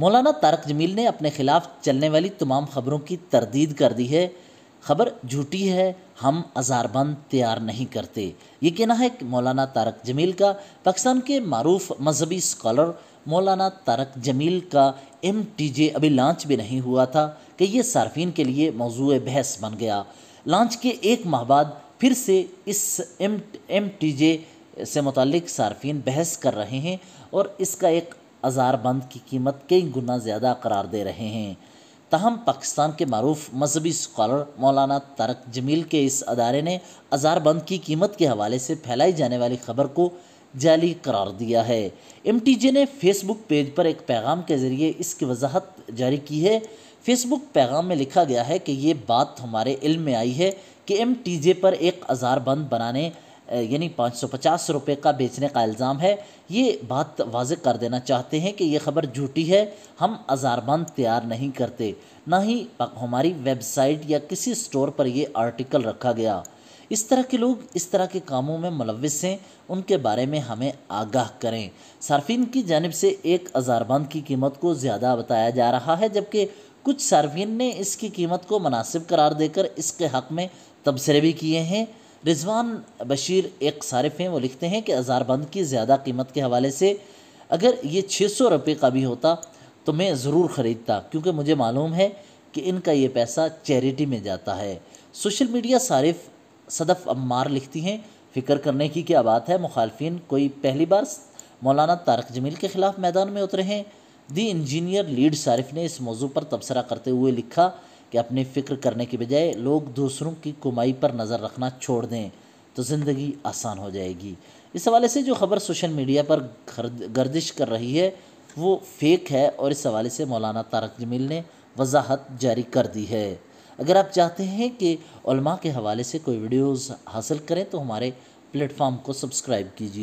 मौलाना तारक जमील ने अपने खिलाफ चलने वाली तमाम खबरों की तरदीद कर दी है खबर झूठी है हम अजारबंद तैयार नहीं करते ये कहना है कि मौलाना तारक जमील का पाकिस्तान के मरूफ मजहबी स्कॉलर मौलाना तारक जमील का एम टी जे अभी लॉन्च भी नहीं हुआ था कि ये सार्फिन के लिए मौजू बहस बन गया लॉन्च के एक माह बाद फिर से इस एम एम टी जे से मुतल सार्फिन बहस कर रहे हैं और इसका एक बंद की कीमत कई गुना ज़्यादा करार दे रहे हैं तहम पाकिस्तान के मरूफ मजहबी स्कॉलर मौलाना तारक जमील के इस अदारे ने बंद की कीमत के हवाले से फैलाई जाने वाली खबर को जाली करार दिया है एम टी जे ने फेसबुक पेज पर एक पैगाम के ज़रिए इसकी वजाहत जारी की है फेसबुक पैगाम में लिखा गया है कि ये बात हमारे इल्म में आई है कि एम टी जे पर एक बंद बनाने यानी पाँच सौ पचास रुपये का बेचने का इल्ज़ाम है ये बात वाज कर देना चाहते हैं कि ये खबर झूठी है हम अजारबंद तैयार नहीं करते ना ही हमारी वेबसाइट या किसी स्टोर पर ये आर्टिकल रखा गया इस तरह के लोग इस तरह के कामों में मुलविस हैं उनके बारे में हमें आगाह करें सार्फिन की जानब से एक अजारबंद की कीमत को ज़्यादा बताया जा रहा है जबकि कुछ सार्फिन ने इसकी कीमत को मुनासिब करार देकर इसके हक़ में तबसरे भी किए हैं रिजवान बशीर एक सारफ हैं वो लिखते हैं कि अज़ारबंद की ज़्यादा कीमत के हवाले से अगर ये छः सौ रुपये का भी होता तो मैं ज़रूर ख़रीदता क्योंकि मुझे मालूम है कि इनका ये पैसा चैरिटी में जाता है सोशल मीडिया सारिफ सदफ़ अम्मार लिखती हैं फ़िक्र करने की क्या बात है मुखालफी कोई पहली बार मौलाना तारक जमील के ख़िलाफ़ मैदान में उतरे हैं दी इंजीनियर लीड सारिफ ने इस मौजू पर तबसरा करते हुए लिखा कि अपनी फ़िक्र करने के बजाय लोग दूसरों की कमाई पर नज़र रखना छोड़ दें तो ज़िंदगी आसान हो जाएगी इस हवाले से जो खबर सोशल मीडिया पर गर्दिश कर रही है वो फेक है और इस हवाले से मौलाना तारक जमील ने वजाहत जारी कर दी है अगर आप चाहते हैं कि के हवाले से कोई वीडियोस हासिल करें तो हमारे प्लेटफॉर्म को सब्सक्राइब कीजिए